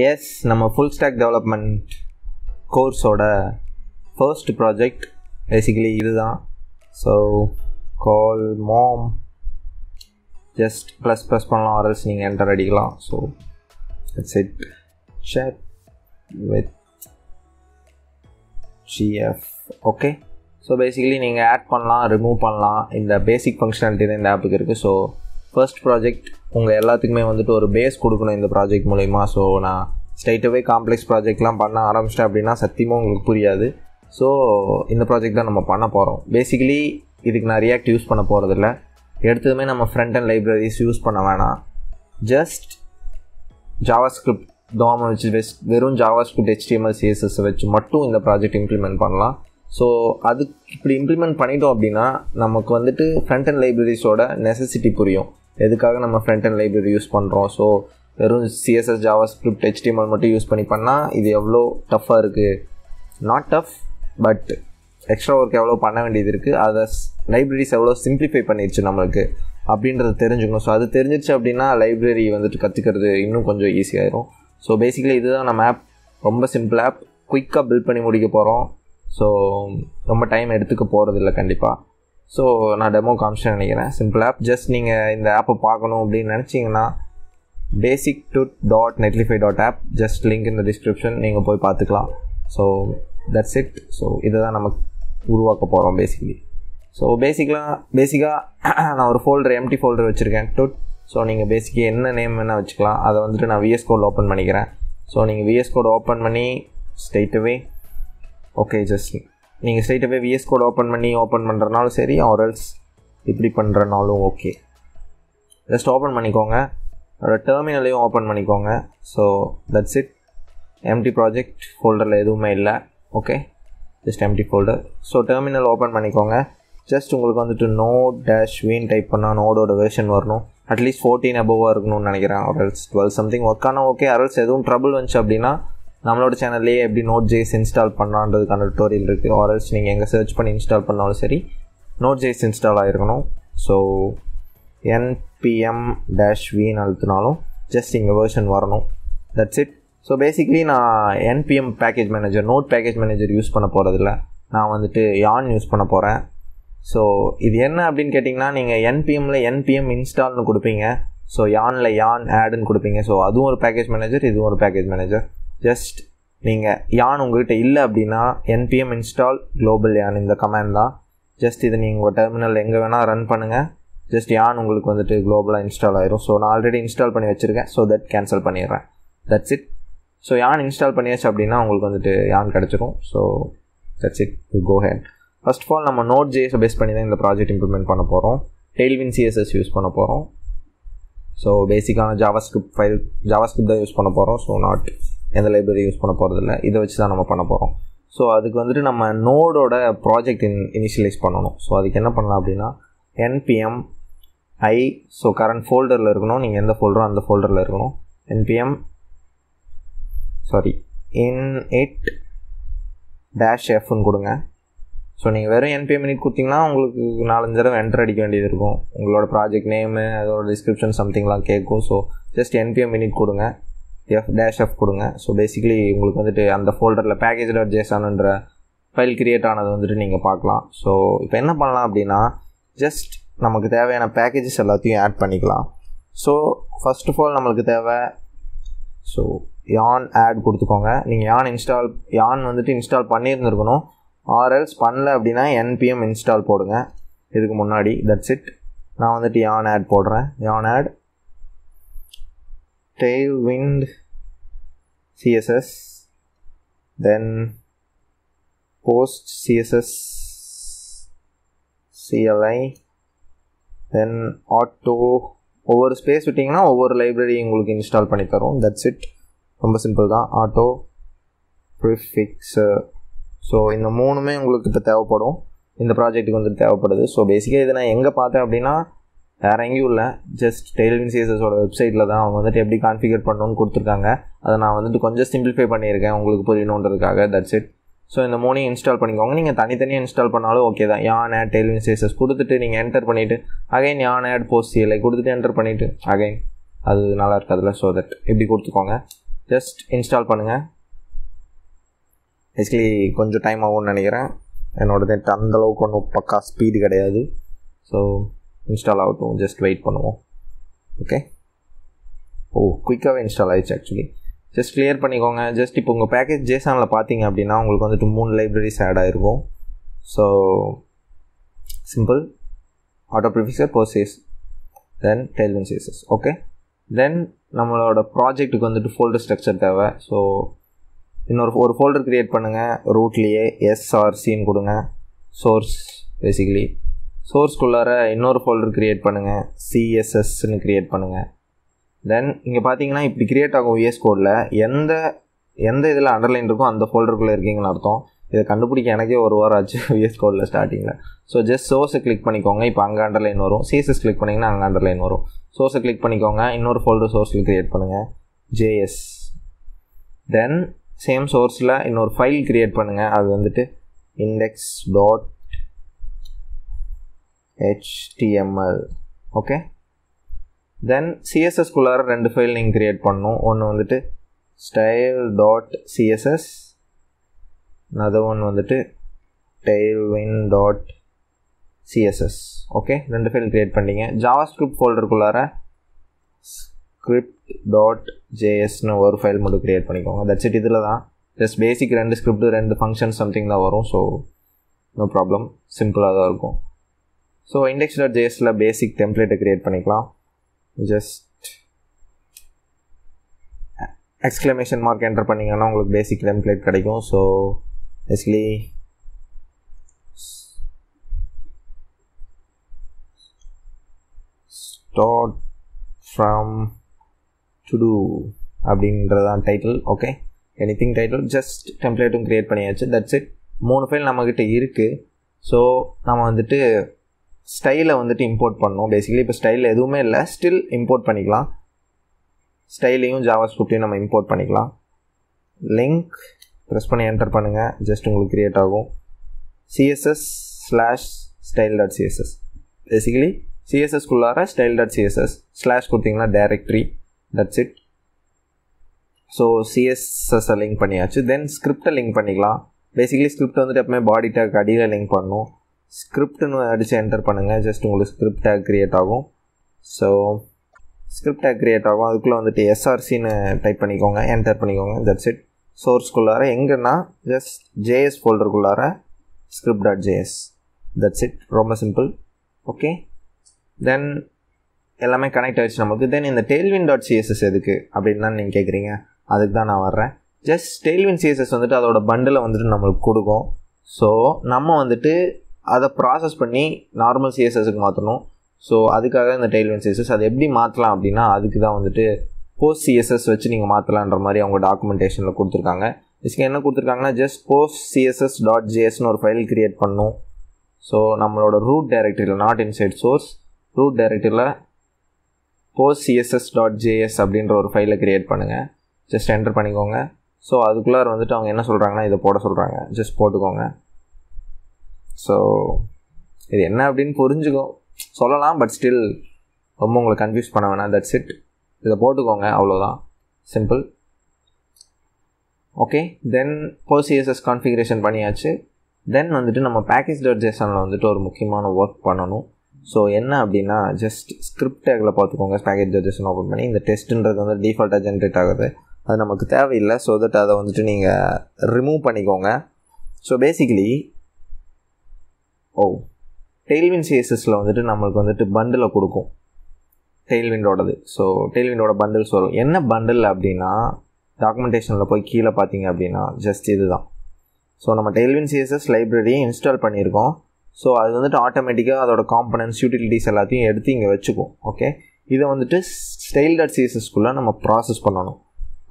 S நம்ம full stack development கோர்ஸோட first project basically இதுதான் ஸோ கால் மோம் ஜஸ்ட் ப்ளஸ் ப்ளஸ் பண்ணலாம் ஆர்எல்ஸ் நீங்கள் என்டர் அடிக்கலாம் so it's it share with GF okay so basically நீங்கள் ஆட் பண்ணலாம் ரிமூவ் பண்ணலாம் இந்த பேசிக் ஃபங்க்ஷனாலிட்டி தான் இந்த ஆப்புக்கு இருக்குது ஸோ ஃபர்ஸ்ட் ப்ராஜெக்ட் உங்கள் எல்லாத்துக்குமே வந்துட்டு ஒரு பேஸ் கொடுக்கணும் இந்த ப்ராஜெக்ட் மூலயமா ஸோ நான் ஸ்ட்ரைட்டவே காம்ப்ளெக்ஸ் ப்ராஜெக்ட்லாம் பண்ண ஆரம்பிச்சிட்டேன் அப்படின்னா சத்தியமாக உங்களுக்கு புரியாது ஸோ இந்த ப்ராஜெக்ட் தான் நம்ம பண்ண போகிறோம் பேசிக்கலி இதுக்கு நான் ரியாக்ட் யூஸ் பண்ண போகிறதில்ல எடுத்ததுமே நம்ம ஃப்ரண்ட் அண்ட் லைப்ரரிஸ் யூஸ் பண்ண வேணாம் ஜஸ்ட் ஜாவா ஸ்கிரிப்ட் டோமை வச்சு வெஸ் வெறும் ஜாவா ஸ்கிரிப்ட் ஹெச்டிஎம்எல் சிஎஸ்எஸ் வச்சு மட்டும் இந்த ப்ராஜெக்ட் இம்ப்ளிமெண்ட் பண்ணலாம் ஸோ அதுக்கு இப்படி இம்ப்ளிமெண்ட் பண்ணிட்டோம் அப்படின்னா நமக்கு வந்துட்டு ஃப்ரண்ட் அண்ட் லைப்ரரிஸோட நெசசிட்டி புரியும் எதுக்காக நம்ம ஃப்ரண்ட் அண்ட் லைப்ரரி யூஸ் பண்ணுறோம் ஸோ வெறும் சிஎஸ்எஸ் ஜாவா ஸ்கிரிப்ட் ஹெச்டிஎம்எல் மட்டும் யூஸ் பண்ணி பண்ணால் இது எவ்வளோ டஃப்பாக இருக்குது not tough but extra work எவ்வளோ பண்ண வேண்டியது இருக்குது அதை லைப்ரரிஸ் எவ்வளோ சிம்பிளிஃபை பண்ணிடுச்சு நம்மளுக்கு அப்படின்றத தெரிஞ்சுக்கணும் ஸோ அது தெரிஞ்சிருச்சு அப்படின்னா லைப்ரரி வந்துட்டு கற்றுக்கிறது இன்னும் கொஞ்சம் ஈஸியாயிரும் ஸோ பேசிக்கலி இதுதான் நம்ம ஆப் ரொம்ப சிம்பிள் ஆப் குயிக்காக பில்ட் பண்ணி முடிக்க போகிறோம் ஸோ ரொம்ப டைம் எடுத்துக்க போகிறதில்ல கண்டிப்பாக ஸோ நான் டெமோ காமிச்சேன் நினைக்கிறேன் சிம்பிள் ஆப் ஜஸ்ட் நீங்கள் இந்த ஆப்பை பார்க்கணும் அப்படின்னு நினச்சிங்கன்னா basic two dot Netlify dot app just link இந்த டிஸ்கிரிப்ஷன் நீங்கள் போய் பார்த்துக்கலாம் ஸோ தட்ஸ் இட் ஸோ இதை தான் நம்ம உருவாக்க போகிறோம் பேசிக்லி ஸோ பேசிக்கலாக பேசிக்காக நான் ஒரு ஃபோல்டர் எம்டி ஃபோல்டர் வச்சுருக்கேன் டுட் ஸோ நீங்கள் பேசிக்காக என்ன நேம் என்ன வச்சுக்கலாம் அதை வந்துட்டு நான் விஎஸ் கோட் ஓப்பன் பண்ணிக்கிறேன் ஸோ நீங்கள் விஎஸ் கோட் ஓப்பன் பண்ணி ஸ்டெயிட்டவே ஓகே ஜஸ்ட் நீங்கள் ஸ்ட்ரைட்டாகவே விஎஸ் கோட் ஓப்பன் பண்ணி ஓப்பன் பண்ணுறனாலும் சரி ஆர்எல்ஸ் இப்படி பண்ணுறனாலும் ஓகே ஜஸ்ட் ஓப்பன் பண்ணிக்கோங்க அதோடய டெர்மினலையும் ஓப்பன் பண்ணிக்கோங்க so that's it empty project ஃபோல்டரில் எதுவுமே இல்லை okay just empty folder so terminal open பண்ணிக்கோங்க ஜஸ்ட் உங்களுக்கு வந்துட்டு நோ டேஷ் வீன் டைப் பண்ணால் நோடோட வேர்ஷன் வரணும் அட்லீஸ்ட் ஃபோர்டீன் அபோவாக இருக்கணும்னு நினைக்கிறேன் அரல்ஸ் டுவெல் சம்திங் ஒர்க் ஆனால் ஓகே அரல்ஸ் எதுவும் ட்ரபுள் வந்துச்சு அப்படின்னா நம்மளோட சேனல்லையே எப்படி நோட் ஜேஸ் இன்ஸ்டால் பண்ணலான்றதுக்கான டுட்டோரியல் இருக்குது ஆர்எல்ஸ் நீங்கள் எங்கே சர்ச் பண்ணி இன்ஸ்டால் பண்ணாலும் சரி நோட் ஜேஸ் இன்ஸ்டால் ஆகிருக்கணும் ஸோ என்பிஎம் டேஷ் வின்னு அழுத்தினாலும் ஜஸ்ட் இங்கே வேர்ஷன் வரணும் தட்ஸ் இட் ஸோ பேசிக்லி நான் NPM package manager node package manager use பண்ண போகிறதில்ல நான் வந்துட்டு யான் யூஸ் பண்ண போகிறேன் ஸோ இது என்ன அப்படின்னு கேட்டிங்கன்னா நீங்கள் என்பிஎம்மில் என்பிஎம் இன்ஸ்டால்னு கொடுப்பீங்க ஸோ யானில் யான் ஆடுன்னு கொடுப்பீங்க ஸோ அதுவும் ஒரு பேக்கேஜ் மேனேஜர் இதுவும் ஒரு பேக்கேஜ் மேனேஜர் ஜஸ்ட் நீங்கள் யான் உங்கள்கிட்ட இல்லை அப்படின்னா என்பிஎம் இன்ஸ்டால் குளோபல் யான் இந்த கமேண்ட் தான் ஜஸ்ட் இதை நீங்கள் உங்கள் டெர்மினல் எங்கே வேணால் ரன் பண்ணுங்கள் ஜஸ்ட் யான் உங்களுக்கு வந்துட்டு குளோபலாக இன்ஸ்டால் ஆயிரும் ஸோ நான் ஆல்ரெடி இன்ஸ்டால் பண்ணி வச்சுருக்கேன் ஸோ தட் கேன்சல் பண்ணிடுறேன் that's it so yarn install பண்ணியாச்சு அப்படின்னா உங்களுக்கு வந்துட்டு யான் கிடச்சிரும் so that's it you go head first of all நம்ம நோட் ஜேஎஸை பேஸ் பண்ணி தான் இந்த ப்ராஜெக்ட் இம்ப்ளிமெண்ட் பண்ண போகிறோம் டெய்ல்வின் சிஎஸ்எஸ் யூஸ் பண்ண போகிறோம் ஸோ பேசிக்கான ஜாவா ஃபைல் ஜாவா தான் யூஸ் பண்ண போகிறோம் ஸோ நாட் எந்த லைப்ரரி யூஸ் பண்ண போகிறதில்ல இதை வச்சு தான் நம்ம பண்ண போகிறோம் ஸோ அதுக்கு வந்துட்டு நம்ம நோடோட ப்ராஜெக்ட் இன் இனிஷியலைஸ் பண்ணணும் ஸோ அதுக்கு என்ன பண்ணலாம் அப்படின்னா என்பிஎம் ஐ ஸோ கரண்ட் ஃபோல்டரில் இருக்கணும் நீங்கள் எந்த ஃபோல்டரோ அந்த ஃபோல்டரில் இருக்கணும் NPM sorry init dash எஃப்னு கொடுங்க ஸோ நீங்கள் வெறும் என்பிஎம் மினிட் கொடுத்தீங்கன்னா உங்களுக்கு நாலஞ்சு தடவை என்டர் அடிக்க வேண்டியது இருக்கும் உங்களோட ப்ராஜெக்ட் நேமு அதோட டிஸ்கிரிப்ஷன் சம்திங்லாம் கேட்கும் ஸோ ஜஸ்ட் என்பிஎம் மினிட் கொடுங்க எஃப் டேஷ் எஃப் கொடுங்க ஸோ பேசிக்கலி உங்களுக்கு வந்துட்டு அந்த ஃபோல்டரில் பேக்கேஜ் டாட் ஜேசான்ன்ற ஃபைல் கிரியேட் ஆனது வந்துட்டு நீங்கள் பார்க்கலாம் ஸோ இப்போ என்ன பண்ணலாம் அப்படின்னா ஜஸ்ட் நமக்கு தேவையான பேக்கேஜஸ் எல்லாத்தையும் ஆட் பண்ணிக்கலாம் ஸோ ஃபஸ்ட் ஆஃப் ஆல் நம்மளுக்கு தேவை ஸோ யான் ஆட் கொடுத்துக்கோங்க நீங்கள் யான் இன்ஸ்டால் யான் வந்துட்டு இன்ஸ்டால் பண்ணியிருந்துருக்கணும் ஆர்எல்ஸ் பண்ணல அப்படின்னா என்பிஎம் இன்ஸ்டால் போடுங்க இதுக்கு முன்னாடி தட்ஸ் இட் நான் வந்துட்டு யான் ஆட் போடுறேன் yarn add tailwind css then post css cli then auto ஒவ்வொரு ஸ்பேஸ் விட்டிங்கன்னா ஒவ்வொரு லைப்ரரி உங்களுக்கு இன்ஸ்டால் பண்ணி தரும் தட்ஸ் இட் ரொம்ப சிம்பிள் தான் ஆட்டோ ப்ரிஃபிக்ஸு ஸோ இந்த மூணுமே உங்களுக்கு இப்போ தேவைப்படும் இந்த ப்ராஜெக்ட்டுக்கு வந்துட்டு தேவைப்படுது ஸோ பேசிக்காக இதை நான் எங்கே பார்த்தேன் அப்படின்னா வேறு எங்கேயும் இல்லை ஜஸ்ட் டெய்லரிங் சிஎஸ்எஸோட வெப்சைட்டில் தான் அவங்க வந்துட்டு எப்படி கான்ஃபிகர் பண்ணணும்னு கொடுத்துருக்காங்க அதை நான் வந்துட்டு கொஞ்சம் சிம்பிளிஃபை பண்ணியிருக்கேன் உங்களுக்கு புரியணுன்றதுக்காக தட்ஸ் இட் ஸோ இந்த மூணையும் இன்ஸ்டால் பண்ணிக்கோங்க நீங்கள் தனித்தனியாக இன்ஸ்டால் பண்ணாலும் ஓகே தான் யான் ஆட் டெய்லரிங் சிஎஸ்எஸ் கொடுத்துட்டு நீங்கள் என்டர் பண்ணிவிட்டு again yarn add post CLI கொடுத்துட்டு என்டர் பண்ணிவிட்டு அகைன் அது நல்லா இருக்காதுல ஸோ தட் எப்படி கொடுத்துக்கோங்க ஜஸ்ட் இன்ஸ்டால் பண்ணுங்கள் பேசிக்கலி கொஞ்சம் டைம் ஆகும்னு நினைக்கிறேன் என்னோடது அந்தளவுக்கு ஒன்றும் பக்கா ஸ்பீடு கிடையாது ஸோ இன்ஸ்டால் ஆகட்டும் ஜஸ்ட் வெயிட் பண்ணுவோம் ஓகே ஓ குயிக்காகவே இன்ஸ்டால் ஆகிடுச்சு ஆக்சுவலி ஜஸ்ட் கிளியர் பண்ணிக்கோங்க ஜஸ்ட் இப்போ உங்கள் பேக்கேஜ் ஜேசானில் பார்த்தீங்க அப்படின்னா உங்களுக்கு வந்துட்டு மூணு லைப்ரரிஸ் ஆட் ஆகிருக்கும் so simple auto prefixer post CSS then tailwind CSS okay தென் நம்மளோட ப்ராஜெக்ட்டுக்கு வந்துட்டு ஃபோல்டர் ஸ்ட்ரக்சர் தேவை ஸோ இன்னொரு ஒரு ஃபோல்டர் க்ரியேட் பண்ணுங்கள் ரூட்லேயே எஸ்ஆர்சின்னு கொடுங்க சோர்ஸ் பேசிக்கலி சோர்ஸ்குள்ளார இன்னொரு ஃபோல்டர் க்ரியேட் பண்ணுங்கள் சிஎஸ்எஸ்ன்னு க்ரியேட் பண்ணுங்கள் தென் இங்கே பார்த்தீங்கன்னா இப்படி க்ரியேட் ஆகும் விஎஸ் கோடில் எந்த எந்த இதில் அண்டர்லைன் இருக்கோ அந்த ஃபோல்டருக்குள்ளே இருக்கீங்கன்னு அர்த்தம் இதை கண்டுபிடிக்க எனக்கே ஒரு வாரம் ஆச்சு விஎஸ் கோடில் ஸ்டார்டிங்கில் ஸோ ஜஸ்ட் சோர்ஸை கிளிக் பண்ணிக்கோங்க இப்போ அங்கே அண்டர்லைன் வரும் சிஎஸ்எஸ் கிளிக் பண்ணிங்கன்னா அங்கே அண்டர்லைன் வரும் சோர்ஸை கிளிக் பண்ணிக்கோங்க இன்னொரு ஃபோல்டர் சோர்ஸில் க்ரியேட் பண்ணுங்கள் ஜேஎஸ் தென் சேம் சோர்ஸில் இன்னொரு ஃபைல் க்ரியேட் பண்ணுங்கள் அது வந்துட்டு index dot HTML okay then சிஎஸ்எஸ்குள்ளார ரெண்டு ஃபைல் நீங்கள் க்ரியேட் பண்ணும் ஒன்று வந்துட்டு style dot CSS other one வந்துட்டு வின் டாட் சிஎஸ்எஸ் ஓகே ரெண்டு ஃபைல் க்ரியேட் பண்ணிங்க ஜாவா ஸ்கிரிப்ட் ஃபோல்டருக்குள்ளார ஸ்கிரிப்ட் டாட் ஜேஎஸ்னு ஒரு ஃபைல் மட்டும் க்ரியேட் பண்ணிக்கோங்க தட்ஸ் இட் இதில் தான் ஜஸ்ட் பேசிக் ரெண்டு ஸ்கிரிப்ட் ரெண்டு ஃபங்க்ஷன் சம்திங் தான் வரும் ஸோ நோ ப்ராப்ளம் சிம்பிளாக தான் இருக்கும் ஸோ இண்டெக்ஸ் டாட் ஜேஎஸில் பேசிக் டெம்ப்ளேட்டை க்ரியேட் பண்ணிக்கலாம் ஜஸ்ட் எக்ஸ்க்ளமேஷன் மார்க் என்டர் பண்ணிங்கன்னா உங்களுக்கு பேசிக் டெம்ப்ளேட் கிடைக்கும் so basically start from to do அப்படின்றதான் title okay anything title just டெம்ப்ளேட்டும் க்ரியேட் பண்ணியாச்சு தட்ஸ் இட் மூணு ஃபைல் நம்மக்கிட்ட இருக்குது ஸோ நம்ம வந்துட்டு ஸ்டைலை வந்துட்டு இம்போர்ட் பண்ணும் பேசிக்கலி இப்போ ஸ்டைல் எதுவுமே இல்லை ஸ்டில் இம்போர்ட் பண்ணிக்கலாம் ஸ்டைலையும் ஜாவா ஸ்கிரிப்டையும் நம்ம இம்போர்ட் பண்ணிக்கலாம் லிங்க் ப்ரெஸ் பண்ணி என்டர் பண்ணுங்கள் ஜஸ்ட் உங்களுக்கு க்ரியேட் ஆகும் CSS slash style dot CSS basically சிஎஸ்எஸ்குள்ளார ஸ்டைல் டாட் சிஎஸ்எஸ் ஸ்லாஷ் கொடுத்தீங்கன்னா டேரக்ட்ரி தட்ஸ் இட் ஸோ சிஎஸ்எஸ்ஸை லிங்க் பண்ணியாச்சு தென் ஸ்கிரிப்டை லிங்க் பண்ணிக்கலாம் பேசிக்கலி ஸ்கிரிப்ட் வந்துட்டு எப்பவுமே பாடி டேக் அடியில் லிங்க் பண்ணணும் ஸ்கிரிப்ட்னு அடித்து என்டர் பண்ணுங்கள் ஜஸ்ட் உங்களுக்கு ஸ்கிரிப்ட் டேக் க்ரியேட் ஆகும் ஸோ ஸ்கிரிப்ட் டேக் க்ரியேட் ஆகும் அதுக்குள்ளே வந்துட்டு எஸ்ஆர்சின்னு டைப் பண்ணிக்கோங்க என்டர் பண்ணிக்கோங்க தட்ஸ் இட் சோர்ஸ்க்குள்ளார எங்கன்னா ஜஸ்ட் ஜேஎஸ் ஃபோல்டருக்குள்ளார script dot JS that's it ரொம்ப சிம்பிள் ஓகே தென் எல்லாமே கனெக்ட் ஆகிடுச்சு நமக்கு தென் இந்த டெய்ல்வின் டாட் சிஎஸ்எஸ் எதுக்கு அப்படின்னு தான் நீங்கள் கேட்குறீங்க அதுக்கு தான் நான் வர்றேன் ஜஸ்ட் டெய்ல்வின் சிஎஸ்எஸ் வந்துட்டு அதோட பண்டில் வந்துட்டு நம்மளுக்கு கொடுக்கும் ஸோ நம்ம வந்துட்டு அதை ப்ராசஸ் பண்ணி நார்மல் சிஎஸ்எஸ்க்கு மாற்றணும் ஸோ அதுக்காக இந்த டெய்ல்வெண்ட் சிஎஸ்எஸ் அதை எப்படி மாற்றலாம் அப்படின்னா அதுக்கு தான் வந்துட்டு போஸ்ட் சிஎஸ்எஸ் வச்சு நீங்கள் மாற்றலான்ற மாதிரி அவங்க டாக்குமெண்டேஷனில் கொடுத்துருக்காங்க இதுக்கு என்ன கொடுத்துருக்காங்கன்னா ஜஸ்ட் போஸ்ட் சிஎஸ்எஸ் டாட் ஜிஎஸ்னு ஒரு ஃபைல் க்ரியேட் பண்ணும் ஸோ நம்மளோட ரூட் டைரக்டரியில் நாட் இன்சைட் சோர்ஸ் ரூட் டைரக்டரியில் போஸ்ட் சிஎஸ்எஸ் டாட் ஜேஎஸ் அப்படின்ற ஒரு ஃபைலை க்ரியேட் பண்ணுங்கள் ஜஸ்ட் என்டர் பண்ணிக்கோங்க ஸோ அதுக்குள்ளார வந்துட்டு அவங்க என்ன சொல்கிறாங்கன்னா இதை போட சொல்கிறாங்க ஜஸ்ட் போட்டுக்கோங்க ஸோ இது என்ன அப்படின்னு புரிஞ்சுக்கும் சொல்லலாம் பட் ஸ்டில் ரொம்ப உங்களை கன்ஃபியூஸ் பண்ண வேணாம் தட்ஸ் இட் இதை போட்டுக்கோங்க அவ்வளோதான் சிம்பிள் ஓகே தென் போல் கான்ஃபிகரேஷன் பண்ணியாச்சு தென் வந்துட்டு நம்ம பேக்கேஜ் டாட் ஜேசனில் வந்துட்டு ஒரு முக்கியமான ஒர்க் பண்ணணும் ஸோ என்ன அப்படின்னா ஜஸ்ட் ஸ்கிரிப்ட் டேக்கில் பார்த்துக்கோங்க பேக்கேஜ் டாட் ஜேசன் ஓப்பன் பண்ணி இந்த டெஸ்ட்டுன்றது வந்து டிஃபால்ட்டாக ஜென்ரேட் ஆகுது அது நமக்கு தேவையில்லை ஸோ தட் அதை வந்துட்டு நீங்கள் ரிமூவ் பண்ணிக்கோங்க ஸோ பேசிக்கலி ஓ டெய்ல்வின் சிஎஸ்எஸில் வந்துட்டு நம்மளுக்கு வந்துட்டு பண்டிலை கொடுக்கும் டெய்ல்விண்டோடது ஸோ டெய்ல்விண்டோட பண்டில்ஸ் வரும் என்ன பண்டில் அப்படின்னா டாக்குமெண்டேஷனில் போய் கீழே பார்த்தீங்க அப்படின்னா ஜஸ்ட் இது தான் ஸோ நம்ம டெய்ல்வின் சிஎஸ்எஸ் லைப்ரரியும் இன்ஸ்டால் பண்ணியிருக்கோம் ஸோ அது வந்துட்டு ஆட்டோமேட்டிக்காக அதோட காம்பனன்ஸ் யூட்டிலிட்டிஸ் எல்லாத்தையும் எடுத்து இங்கே வச்சுக்கும் ஓகே இதை வந்துட்டு ஸ்டைல் டாட் சிஎஸ்எஸ்குள்ளே நம்ம ப்ராசஸ் பண்ணணும்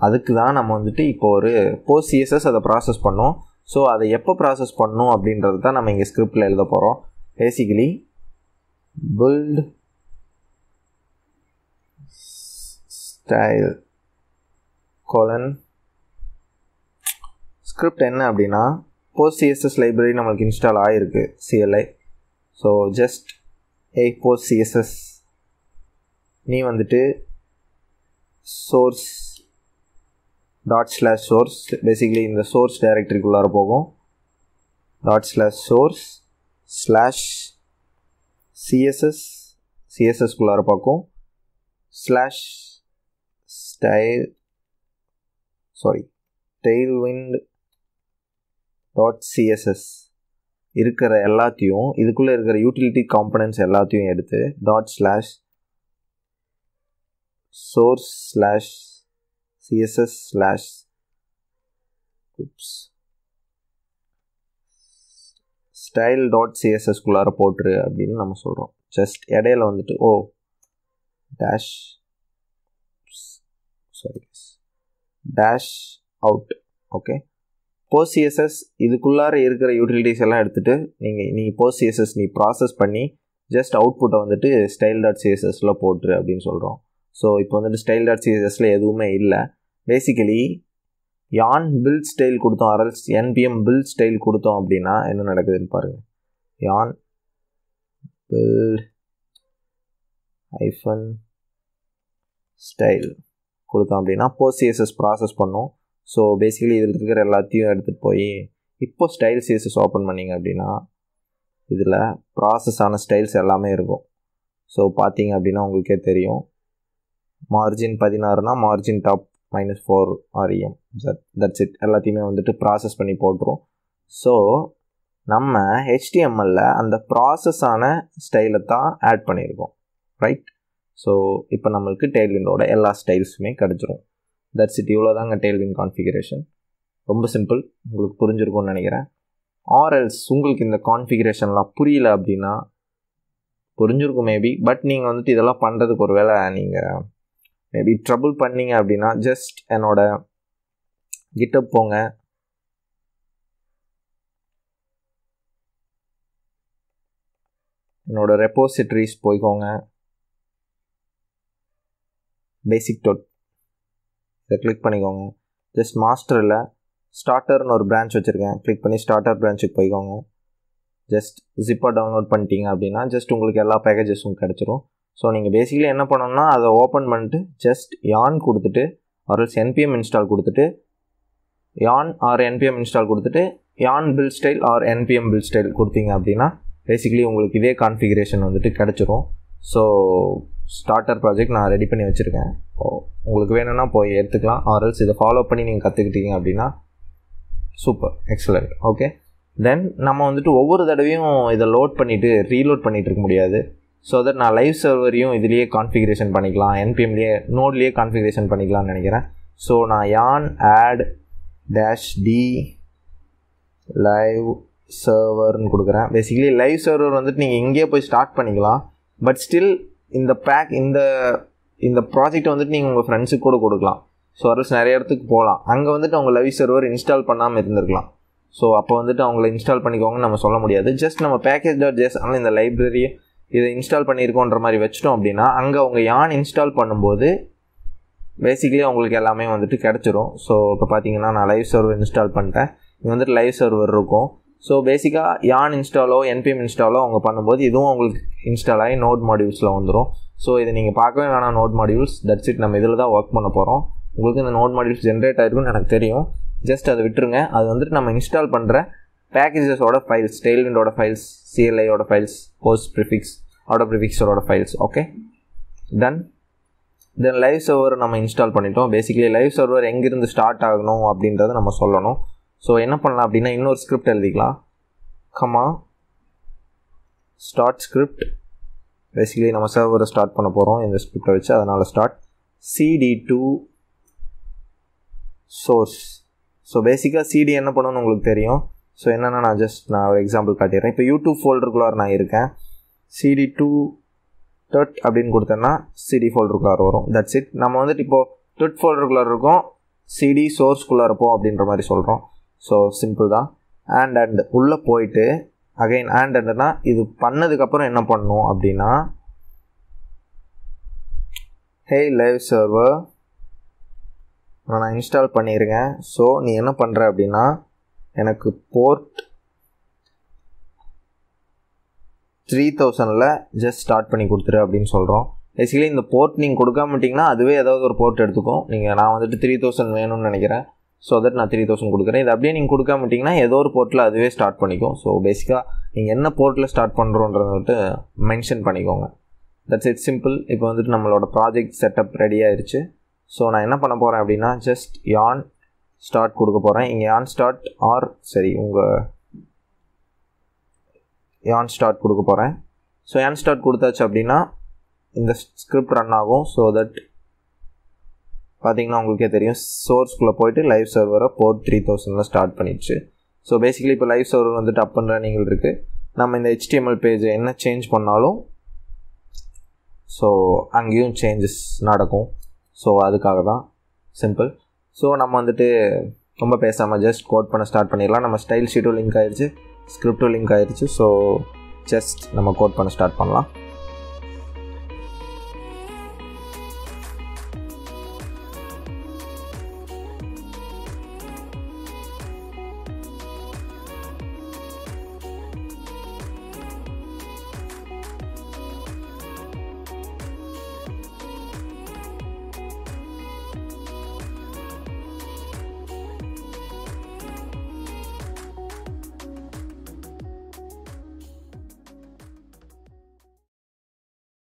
அதுக்கு தான் நம்ம வந்துட்டு இப்போ ஒரு போஸ்ட் சிஎஸ்எஸ் அதை ப்ராசஸ் பண்ணோம் ஸோ அதை எப்போ ப்ராசஸ் பண்ணும் அப்படின்றது தான் நம்ம இங்கே ஸ்கிரிப்டில் எழுத போகிறோம் basically build style colon script என்ன அப்படின்னா போஸ்ட் சிஎஸ்எஸ் லைப்ரரி நம்மளுக்கு இன்ஸ்டால் ஆகிருக்கு CLI so just A post CSS நீ வந்துட்டு source dot slash source basically இந்த சோர்ஸ் டைரக்டரிக்குள்ளார போகும் dot slash source slash CSS சிஎஸ்எஸ்குள்ளார பார்க்கும் slash style sorry tailwind dot CSS இருக்கிற எல்லாத்தையும் இதுக்குள்ளே இருக்கிற யூட்டிலிட்டி காம்பனன்ட்ஸ் எல்லாத்தையும் எடுத்து dot slash source slash css slash oops style dot சிஎஸ்எஸ்குள்ளார போட்டுரு அப்படின்னு நம்ம சொல்கிறோம் ஜஸ்ட் இடையில வந்துட்டு oh dash sorry dash out okay post CSS இதுக்குள்ளார இருக்கிற யூட்டிலிட்டிஸ் எல்லாம் எடுத்துகிட்டு நீங்கள் நீங்கள் போஸ்ட் சிஎஸ்எஸ் நீ ப்ராசஸ் பண்ணி ஜஸ்ட் அவுட்புட்டை வந்துட்டு ஸ்டைல் டாட் சிஎஸ்எஸில் போட்டுரு அப்படின்னு சொல்கிறோம் ஸோ இப்போ வந்துட்டு ஸ்டைல் டாட் சிஎஸ்எஸில் எதுவுமே இல்லை பேசிக்கலி யான் பில் ஸ்டைல் கொடுத்தோம் அரல்ஸ் என்பிஎம் பில் ஸ்டைல் கொடுத்தோம் அப்படின்னா என்ன நடக்குதுன்னு பாருங்கள் யான் பில் ஐஃபன் ஸ்டைல் கொடுத்தோம் அப்படின்னா போஸ்ட் சிஎஸ்எஸ் ப்ராசஸ் பண்ணோம் ஸோ பேசிக்கலி இதில் இருக்கிற எல்லாத்தையும் எடுத்துகிட்டு போய் இப்போ ஸ்டைல் சிஎஸ்எஸ் ஓப்பன் பண்ணிங்க அப்படின்னா இதில் ப்ராசஸ் ஆன ஸ்டைல்ஸ் எல்லாமே இருக்கும் ஸோ பார்த்தீங்க அப்படின்னா உங்களுக்கே தெரியும் மார்ஜின் பதினாறுனா margin top minus four REM that's it எல்லாத்தையுமே வந்துட்டு ப்ராசஸ் பண்ணி போட்டுரும் ஸோ நம்ம ஹெச்டிஎம்எல்ல அந்த ப்ராசஸான ஸ்டைலை தான் ஆட் பண்ணியிருக்கோம் ரைட் ஸோ இப்போ நம்மளுக்கு டெய்ல்விண்டோட எல்லா ஸ்டைல்ஸுமே கிடச்சிரும் தட்ஸ் இட் இவ்வளோ தாங்க டெய்ல்வின் கான்ஃபிகரேஷன் ரொம்ப சிம்பிள் உங்களுக்கு புரிஞ்சிருக்கும்னு நினைக்கிறேன் ஆர்எல்ஸ் உங்களுக்கு இந்த கான்ஃபிகரேஷன்லாம் புரியல அப்படின்னா புரிஞ்சிருக்கும் மேபி பட் நீங்கள் வந்துட்டு இதெல்லாம் பண்ணுறதுக்கு ஒரு வேளை நீங்கள் மேபி ட்ரபுள் பண்ணிங்க அப்படின்னா ஜஸ்ட் என்னோட கிட்டப் போங்க என்னோட ரெப்போசிட்ரிஸ் போய்க்கோங்க பேசிக் டோட் இதை கிளிக் பண்ணிக்கோங்க ஜஸ்ட் மாஸ்டரில் ஸ்டார்டர்னு ஒரு பிரான்ச் வச்சுருக்கேன் கிளிக் பண்ணி ஸ்டார்டர் பிரான்ச்சுக்கு போய்க்கோங்க ஜஸ்ட் ஜிப்பாக டவுன்லோட் பண்ணிட்டீங்க அப்படின்னா ஜஸ்ட் உங்களுக்கு எல்லா பேக்கேஜஸும் கிடச்சிரும் ஸோ நீங்கள் பேசிக்கலி என்ன பண்ணணும்னா அதை ஓப்பன் பண்ணிட்டு ஜஸ்ட் யான் கொடுத்துட்டு ஆர்எல்ஸ் என்பிஎம் இன்ஸ்டால் கொடுத்துட்டு யான் ஆர் என்பிஎம் இன்ஸ்டால் கொடுத்துட்டு yarn build style or NPM build style கொடுத்தீங்க அப்படின்னா பேசிக்கலி உங்களுக்கு இதே கான்ஃபிகரேஷன் வந்துட்டு கிடச்சிரும் ஸோ ஸ்டார்டர் ப்ராஜெக்ட் நான் ரெடி பண்ணி வச்சுருக்கேன் ஓ உங்களுக்கு வேணும்னா போய் எடுத்துக்கலாம் ஆர்எல்ஸ் இதை ஃபாலோ பண்ணி நீங்கள் கற்றுக்கிட்டீங்க அப்படின்னா சூப்பர் எக்ஸலண்ட் ஓகே தென் நம்ம வந்துட்டு ஒவ்வொரு தடவையும் இதை லோட் பண்ணிவிட்டு ரீலோட் பண்ணிகிட்டு இருக்க முடியாது ஸோ தட் நான் லைவ் சர்வரையும் இதுலேயே கான்ஃபிகரேஷன் பண்ணிக்கலாம் என்பிஎம்லேயே நோட்லேயே கான்ஃபிகரேஷன் பண்ணிக்கலாம்னு நினைக்கிறேன் ஸோ நான் yarn add dash D live சர்வர்னு கொடுக்குறேன் பேசிக்கலி லைவ் சர்வர் வந்துட்டு நீங்கள் இங்கேயே போய் ஸ்டார்ட் பண்ணிக்கலாம் பட் ஸ்டில் இந்த பேக் இந்த இந்த ப்ராஜெக்ட் வந்துட்டு நீங்கள் உங்கள் ஃப்ரெண்ட்ஸுக்கு கூட கொடுக்கலாம் ஸோ அரசு நிறைய இடத்துக்கு போகலாம் அங்கே வந்துட்டு அவங்க லைவ் சர்வர் இன்ஸ்டால் பண்ணாமல் இருந்திருக்கலாம் ஸோ அப்போ வந்துட்டு அவங்கள இன்ஸ்டால் பண்ணிக்கோங்கன்னு நம்ம சொல்ல முடியாது ஜஸ்ட் நம்ம பேக்கேஜ் டாட் ஜேஸ் ஆனால் இந்த லைப்ரரியை இதை இன்ஸ்டால் பண்ணியிருக்கோன்ற மாதிரி வச்சிட்டோம் அப்படின்னா அங்கே உங்கள் யான் இன்ஸ்டால் பண்ணும்போது பேசிக்கலி உங்களுக்கு எல்லாமே வந்துட்டு கிடச்சிரும் ஸோ இப்போ பார்த்தீங்கன்னா நான் லைவ் சர்வர் இன்ஸ்டால் பண்ணிட்டேன் இது வந்துட்டு லைவ் சர்வர் இருக்கும் ஸோ பேசிக்காக யான் இன்ஸ்டாலோ என்பிஎம் இன்ஸ்டாலோ அவங்க பண்ணும்போது இதுவும் உங்களுக்கு இன்ஸ்டால் ஆகி நோட் மாடியூல்ஸில் வந்துடும் ஸோ இதை நீங்கள் பார்க்கவே வேணாம் நோட் மாடியூல்ஸ் தட்ஸ் இட் நம்ம இதில் தான் ஒர்க் பண்ண போகிறோம் உங்களுக்கு இந்த நோட் மாடியூல்ஸ் ஜென்ரேட் ஆகிருக்குன்னு எனக்கு தெரியும் ஜஸ்ட் அதை விட்டுருங்க அது வந்துட்டு நம்ம இன்ஸ்டால் பண்ணுற பேக்கேஜஸோட ஃபைல்ஸ் டெய்ல்விண்டோட ஃபைல்ஸ் சிஎல்ஐயோட ஃபைல்ஸ் போஸ்ட் ப்ரிஃபிக்ஸ் ஆட்டோ ப்ரிஃபிக்ஸோட files okay then then live server நம்ம இன்ஸ்டால் பண்ணிட்டோம் பேசிக்கலி லைவ் சர்வர் எங்கேருந்து ஸ்டார்ட் ஆகணும் அப்படின்றத நம்ம சொல்லணும் ஸோ என்ன பண்ணலாம் அப்படின்னா இன்னொரு ஸ்கிரிப்ட் எழுதிக்கலாம் கமா ஸ்டார்ட் ஸ்கிரிப்ட் பேசிக்கலி நம்ம சர்வரை ஸ்டார்ட் பண்ண போகிறோம் இந்த ஸ்கிரிப்டை வச்சு அதனால் start CD to source so பேசிக்காக சிடி என்ன பண்ணணும்னு உங்களுக்கு தெரியும் ஸோ என்னென்னா நான் ஜஸ்ட் நான் ஒரு எக்ஸாம்பிள் காட்டிடுறேன் இப்போ யூடியூப் ஃபோல்டருக்குள்ளார் நான் இருக்கேன் சிடி டூ டட் அப்படின்னு கொடுத்தேன்னா சிடி ஃபோல்டருக்குள்ளார் வரும் தட்ஸ் இட் நம்ம வந்துட்டு இப்போது டட் ஃபோல்டருக்குள்ளார் இருக்கோம் சிடி சோர்ஸ்குள்ளே இருப்போம் அப்படின்ற மாதிரி சொல்கிறோம் ஸோ சிம்பிள் தான் அண்ட் அண்ட் உள்ளே போயிட்டு அகைன் அண்ட் அண்ட்னா இது பண்ணதுக்கப்புறம் என்ன பண்ணும் அப்படின்னா ஹே லைவ் சர்வர் நான் இன்ஸ்டால் பண்ணியிருக்கேன் ஸோ நீ என்ன பண்ணுற அப்படின்னா எனக்கு போர்ட் த்ரீ தௌசண்டில் ஜஸ்ட் ஸ்டார்ட் பண்ணி கொடுத்துரு அப்படின்னு சொல்கிறோம் பேசிக்கலி இந்த போர்ட் நீங்கள் கொடுக்காம விட்டிங்கன்னா அதுவே ஏதாவது ஒரு போர்ட் எடுத்துக்கும் நீங்கள் நான் வந்துட்டு த்ரீ தௌசண்ட் வேணும்னு நினைக்கிறேன் ஸோ தட் நான் த்ரீ தௌசண்ட் கொடுக்குறேன் இது அப்படியே நீங்கள் கொடுக்காம விட்டிங்கன்னா ஏதோ ஒரு போர்ட்டில் அதுவே ஸ்டார்ட் பண்ணிக்கும் ஸோ பேசிக்காக நீங்கள் என்ன போர்ட்டில் ஸ்டார்ட் பண்ணுறோன்றத வந்துட்டு மென்ஷன் பண்ணிக்கோங்க தட்ஸ் இட் சிம்பிள் இப்போ வந்துட்டு நம்மளோட ப்ராஜெக்ட் செட்டப் ரெடி ஆயிடுச்சு ஸோ நான் என்ன பண்ண போகிறேன் அப்படின்னா ஜஸ்ட் யான் ஸ்டார்ட் கொடுக்க போகிறேன் இங்கே ஆன் ஸ்டார்ட் ஆர் சரி உங்கள் ஏன் ஸ்டார்ட் கொடுக்க போகிறேன் ஸோ ஏன் ஸ்டார்ட் கொடுத்தாச்சு அப்படின்னா இந்த ஸ்கிரிப்ட் ரன் ஆகும் ஸோ தட் பார்த்தீங்கன்னா உங்களுக்கே தெரியும் சோர்ஸ்குள்ளே போயிட்டு லைவ் சர்வரை போர் த்ரீ தௌசண்டில் ஸ்டார்ட் பண்ணிடுச்சு ஸோ பேசிக்கலி இப்போ லைவ் சர்வர் வந்துட்டு அப் பண்ணுற நீங்கள் இருக்குது நம்ம இந்த ஹெச்டிஎம்எல் பேஜ் என்ன சேஞ்ச் பண்ணாலும் ஸோ அங்கேயும் சேஞ்சஸ் நடக்கும் ஸோ அதுக்காக தான் சிம்பிள் ஸோ நம்ம வந்துட்டு ரொம்ப பேசாமல் ஜஸ்ட் கோட் பண்ண ஸ்டார்ட் பண்ணிடலாம் நம்ம ஸ்டைல் ஷீட்டும் லிங்க் ஆயிடுச்சு ஸ்கிரிப்டும் லிங்க் ஆயிடுச்சு ஸோ ஜஸ்ட் நம்ம கோட் பண்ண ஸ்டார்ட் பண்ணலாம்